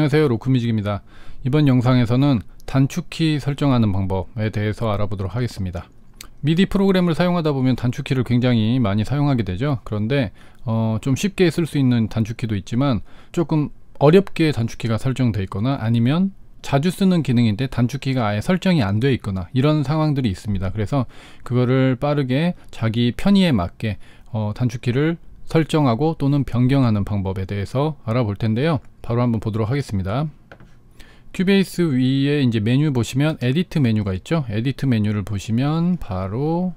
안녕하세요 로크뮤직입니다 이번 영상에서는 단축키 설정하는 방법에 대해서 알아보도록 하겠습니다 미디 프로그램을 사용하다 보면 단축키를 굉장히 많이 사용하게 되죠 그런데 어, 좀 쉽게 쓸 수 있는 단축키도 있지만 조금 어렵게 단축키가 설정되어 있거나 아니면 자주 쓰는 기능인데 단축키가 아예 설정이 안 되어 있거나 이런 상황들이 있습니다 그래서 그거를 빠르게 자기 편의에 맞게 어, 단축키를 설정하고 또는 변경하는 방법에 대해서 알아볼 텐데요. 바로 한번 보도록 하겠습니다. 큐베이스 위에 이제 메뉴 보시면 에디트 메뉴가 있죠. 에디트 메뉴를 보시면 바로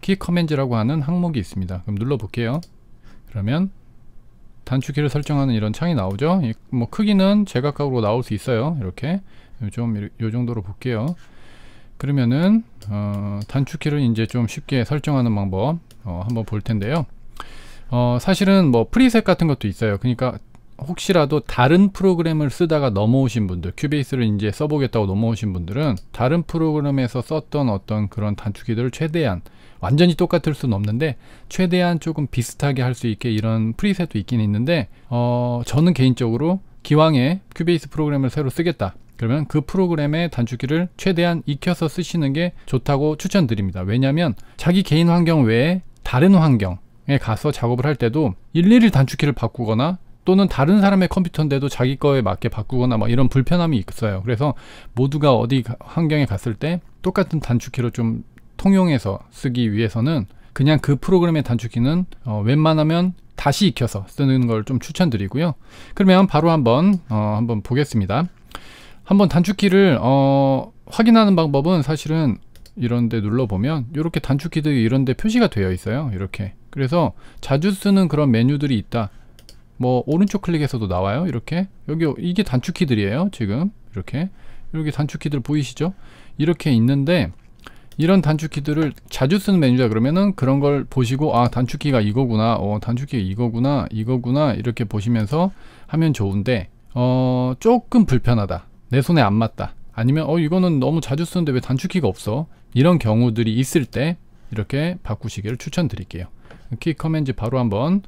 키 커맨즈라고 하는 항목이 있습니다. 그럼 눌러볼게요. 그러면 단축키를 설정하는 이런 창이 나오죠. 뭐 크기는 제각각으로 나올 수 있어요. 이렇게 좀 요 정도로 볼게요. 그러면은 어 단축키를 이제 좀 쉽게 설정하는 방법 어 한번 볼 텐데요. 어, 사실은 뭐 프리셋 같은 것도 있어요. 그러니까 혹시라도 다른 프로그램을 쓰다가 넘어오신 분들 큐베이스를 이제 써보겠다고 넘어오신 분들은 다른 프로그램에서 썼던 어떤 그런 단축키들을 최대한 완전히 똑같을 수는 없는데 최대한 조금 비슷하게 할 수 있게 이런 프리셋도 있긴 있는데 어 저는 개인적으로 기왕에 큐베이스 프로그램을 새로 쓰겠다 그러면 그 프로그램의 단축키를 최대한 익혀서 쓰시는 게 좋다고 추천드립니다 왜냐하면 자기 개인 환경 외에 다른 환경 가서 작업을 할 때도 일일이 단축키를 바꾸거나 또는 다른 사람의 컴퓨터인데도 자기 거에 맞게 바꾸거나 막 이런 불편함이 있어요. 그래서 모두가 어디 환경에 갔을 때 똑같은 단축키로 좀 통용해서 쓰기 위해서는 그냥 그 프로그램의 단축키는 어, 웬만하면 다시 익혀서 쓰는 걸 좀 추천드리고요. 그러면 바로 한번 어, 한번 보겠습니다. 한번 단축키를 어, 확인하는 방법은 사실은 이런데 눌러보면 이렇게 단축키들 이런데 표시가 되어 있어요 이렇게 그래서 자주 쓰는 그런 메뉴들이 있다 뭐 오른쪽 클릭에서도 나와요 이렇게 여기 이게 단축키들이에요 지금 이렇게 이렇게 단축키들 보이시죠 이렇게 있는데 이런 단축키들을 자주 쓰는 메뉴다 그러면은 그런 걸 보시고 아 단축키가 이거구나 어 단축키가 이거구나 이거구나 이렇게 보시면서 하면 좋은데 어 조금 불편하다 내 손에 안 맞다 아니면 어 이거는 너무 자주 쓰는데 왜 단축키가 없어 이런 경우들이 있을 때 이렇게 바꾸시기를 추천드릴게요. 키 커맨드 바로 한번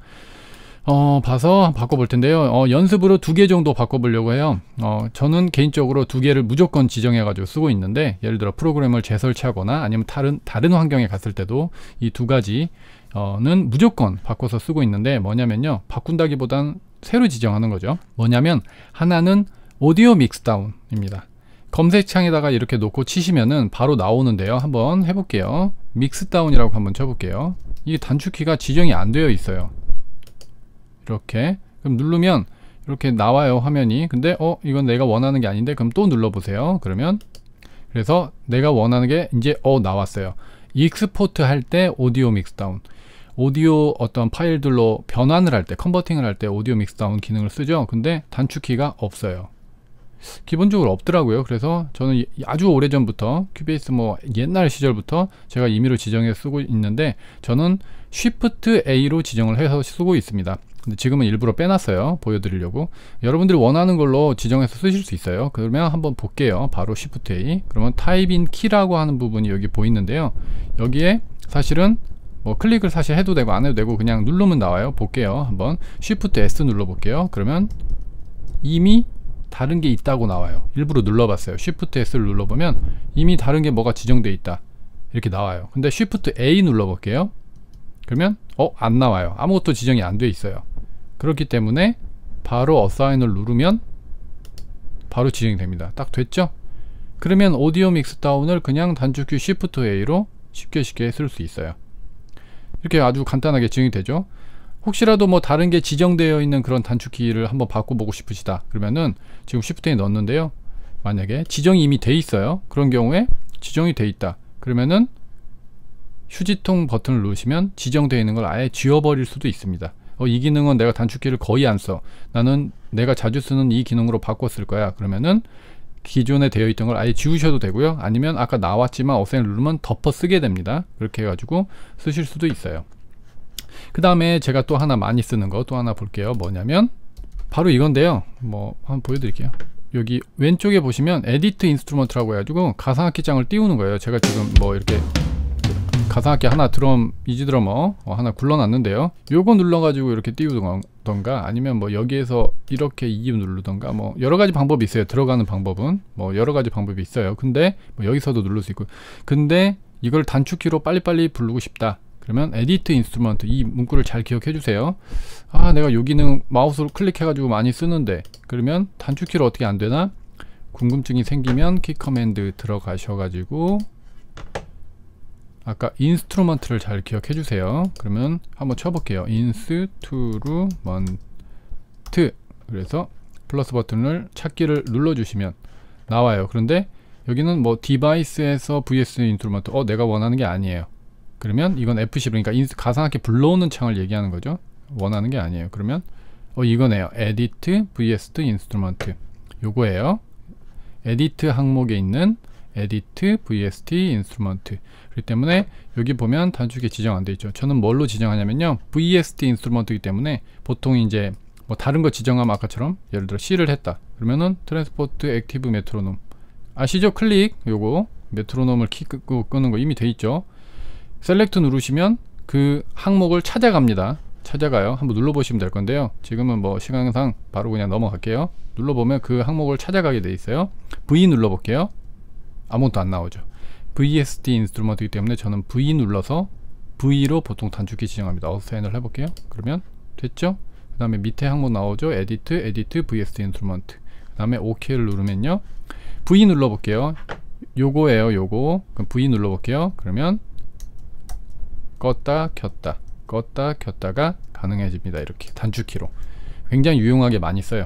어, 봐서 바꿔볼 텐데요. 어, 연습으로 두 개 정도 바꿔보려고 해요. 어, 저는 개인적으로 두 개를 무조건 지정해가지고 쓰고 있는데, 예를 들어 프로그램을 재설치하거나 아니면 다른, 다른 환경에 갔을 때도 이 두 가지는 어, 무조건 바꿔서 쓰고 있는데, 뭐냐면요. 바꾼다기보단 새로 지정하는 거죠. 뭐냐면, 하나는 오디오 믹스다운입니다. 검색창에다가 이렇게 놓고 치시면은 바로 나오는데요 한번 해볼게요 믹스다운이라고 한번 쳐볼게요 이게 단축키가 지정이 안 되어 있어요 이렇게 그럼 누르면 이렇게 나와요 화면이 근데 어 이건 내가 원하는 게 아닌데 그럼 또 눌러보세요 그러면 그래서 내가 원하는 게 이제 어 나왔어요 익스포트 할 때 오디오 믹스다운 오디오 어떤 파일들로 변환을 할 때 컨버팅을 할 때 오디오 믹스다운 기능을 쓰죠 근데 단축키가 없어요 기본적으로 없더라고요. 그래서 저는 아주 오래전부터 큐베이스 뭐 옛날 시절부터 제가 임의로 지정해 쓰고 있는데 저는 Shift A로 지정을 해서 쓰고 있습니다. 근데 지금은 일부러 빼놨어요. 보여드리려고. 여러분들이 원하는 걸로 지정해서 쓰실 수 있어요. 그러면 한번 볼게요. 바로 Shift A. 그러면 타입인 키라고 하는 부분이 여기 보이는데요. 여기에 사실은 뭐 클릭을 사실 해도 되고 안 해도 되고 그냥 누르면 나와요. 볼게요. 한번 Shift S 눌러 볼게요. 그러면 이미 다른 게 있다고 나와요 일부러 눌러봤어요 Shift S를 눌러보면 이미 다른 게 뭐가 지정돼 있다 이렇게 나와요 근데 Shift A 눌러볼게요 그러면 어? 안 나와요 아무것도 지정이 안 돼 있어요 그렇기 때문에 바로 어사인을 누르면 바로 지정이 됩니다 딱 됐죠? 그러면 오디오 믹스 다운을 그냥 단축키 Shift A로 쉽게 쉽게 쓸 수 있어요 이렇게 아주 간단하게 지정이 되죠 혹시라도 뭐 다른 게 지정되어 있는 그런 단축키를 한번 바꿔보고 싶으시다 그러면은 지금 쉬프트에 넣었는데요 만약에 지정이 이미 돼 있어요 그런 경우에 지정이 돼 있다 그러면은 휴지통 버튼을 누르시면 지정되어 있는 걸 아예 지워버릴 수도 있습니다 어, 이 기능은 내가 단축키를 거의 안 써 나는 내가 자주 쓰는 이 기능으로 바꿨을 거야 그러면은 기존에 되어 있던 걸 아예 지우셔도 되고요 아니면 아까 나왔지만 없앤 누르면 덮어 쓰게 됩니다 그렇게 해가지고 쓰실 수도 있어요 그 다음에 제가 또 하나 많이 쓰는 거 또 하나 볼게요 뭐냐면 바로 이건데요 뭐 한번 보여드릴게요 여기 왼쪽에 보시면 에디트 인스트루먼트라고 해가지고 가상악기장을 띄우는 거예요 제가 지금 뭐 이렇게 가상악기 하나 드럼 이지드러머 어, 하나 굴러놨는데요 요거 눌러가지고 이렇게 띄우던가 아니면 뭐 여기에서 이렇게 이2 누르던가 뭐 여러가지 방법이 있어요 들어가는 방법은 뭐 여러가지 방법이 있어요 근데 뭐 여기서도 누를 수 있고 근데 이걸 단축키로 빨리빨리 부르고 싶다 그러면 에디트 인스트루먼트 이 문구를 잘 기억해 주세요 아 내가 여기는 마우스로 클릭해 가지고 많이 쓰는데 그러면 단축키로 어떻게 안되나 궁금증이 생기면 키 커맨드 들어가셔 가지고 아까 인스트루먼트를 잘 기억해 주세요 그러면 한번 쳐볼게요 인스트루먼트 그래서 플러스 버튼을 찾기를 눌러 주시면 나와요 그런데 여기는 뭐 디바이스에서 vs 인스트루먼트 어 내가 원하는 게 아니에요 그러면 이건 F10 그러니까 가상학계 불러오는 창을 얘기하는 거죠. 원하는 게 아니에요. 그러면 어 이거네요. edit vs instrument 요거예요. edit 항목에 있는 edit vst instrument 그렇기 때문에 여기 보면 단축에 지정 안 돼 있죠. 저는 뭘로 지정하냐면요. vst instrument이기 때문에 보통 이제 뭐 다른 거 지정하면 아까처럼 예를 들어 C를 했다. 그러면은 트랜스포트 액티브 메트로놈 아시죠? 클릭 요거 메트로놈을 키고 끄는 거 이미 돼 있죠. 셀렉트 누르시면 그 항목을 찾아갑니다 찾아가요 한번 눌러보시면 될 건데요 지금은 뭐 시간상 바로 그냥 넘어갈게요 눌러보면 그 항목을 찾아가게 돼 있어요 V 눌러볼게요 아무것도 안 나오죠 v s t 인스트루먼트이기 때문에 저는 V 눌러서 V로 보통 단축키 지정합니다 어스텐을 해볼게요 그러면 됐죠 그 다음에 밑에 항목 나오죠 에디트 에디트 v s t 인스트루먼트 그 다음에 OK를 누르면요 V 눌러볼게요 요거예요 요거 그럼 V 눌러볼게요 그러면 껐다 켰다 껐다 켰다가 가능해집니다 이렇게 단축키로 굉장히 유용하게 많이 써요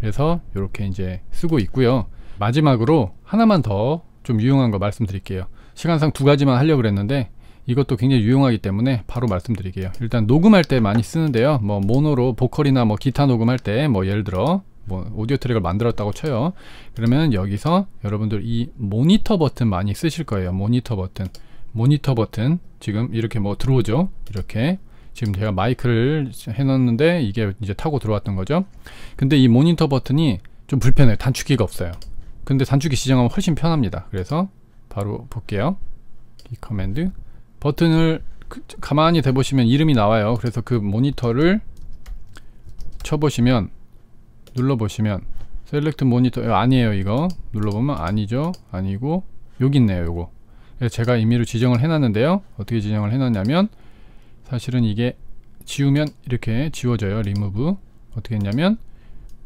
그래서 이렇게 이제 쓰고 있고요 마지막으로 하나만 더 좀 유용한 거 말씀드릴게요 시간상 두 가지만 하려고 그랬는데 이것도 굉장히 유용하기 때문에 바로 말씀드릴게요 일단 녹음할 때 많이 쓰는데요 뭐 모노로 보컬이나 뭐 기타 녹음할 때 뭐 예를 들어 뭐 오디오 트랙을 만들었다고 쳐요 그러면 여기서 여러분들 이 모니터 버튼 많이 쓰실 거예요 모니터 버튼 모니터 버튼 지금 이렇게 뭐 들어오죠 이렇게 지금 제가 마이크를 해놨는데 이게 이제 타고 들어왔던 거죠 근데 이 모니터 버튼이 좀 불편해요 단축키가 없어요 근데 단축키 지정하면 훨씬 편합니다 그래서 바로 볼게요 이 커맨드 버튼을 그 가만히 대보시면 이름이 나와요 그래서 그 모니터를 쳐보시면 눌러보시면 셀렉트 모니터 아, 아니에요 이거 눌러보면 아니죠 아니고 여기 있네요 요거 그래서 제가 임의로 지정을 해놨는데요. 어떻게 지정을 해놨냐면 사실은 이게 지우면 이렇게 지워져요. 리무브 어떻게 했냐면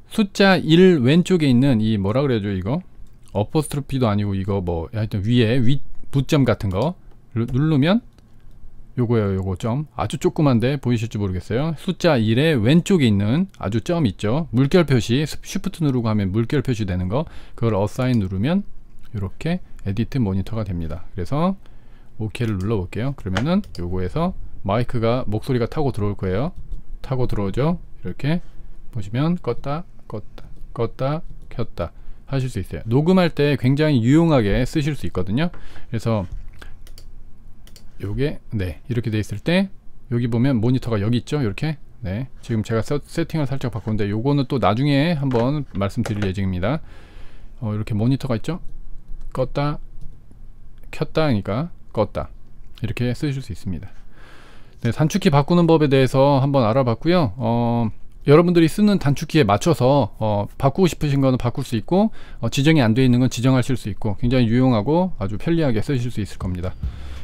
숫자 1 왼쪽에 있는 이 뭐라 그래야죠 이거 어퍼스트로피도 아니고 이거 뭐 하여튼 위에 위 부점 같은 거 누르면 요거예요 요거 점 아주 조그만데 보이실지 모르겠어요 숫자 1의 왼쪽에 있는 아주 점 있죠 물결 표시 슈프트 누르고 하면 물결 표시 되는 거 그걸 어사인 누르면 이렇게 에디트 모니터가 됩니다 그래서 OK를 눌러 볼게요 그러면은 요거에서 마이크가 목소리가 타고 들어올 거예요 타고 들어오죠 이렇게 보시면 껐다 껐다 껐다 켰다 하실 수 있어요 녹음할 때 굉장히 유용하게 쓰실 수 있거든요 그래서 요게 네 이렇게 돼 있을 때 여기 보면 모니터가 여기 있죠 이렇게 네 지금 제가 세팅을 살짝 바꿨는데 요거는 또 나중에 한번 말씀드릴 예정입니다 어, 이렇게 모니터가 있죠 껐다 켰다 하 니까 껐다 이렇게 쓰실 수 있습니다 네, 단축키 바꾸는 법에 대해서 한번 알아봤고요 어, 여러분들이 쓰는 단축키에 맞춰서 어, 바꾸고 싶으신 거는 바꿀 수 있고 어, 지정이 안 되어 있는 건 지정하실 수 있고 굉장히 유용하고 아주 편리하게 쓰실 수 있을 겁니다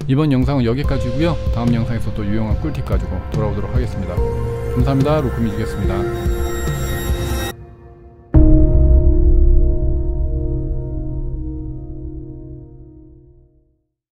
이번 영상은 여기까지고요 다음 영상에서 또 유용한 꿀팁 가지고 돌아오도록 하겠습니다 감사합니다 로크미즈겠습니다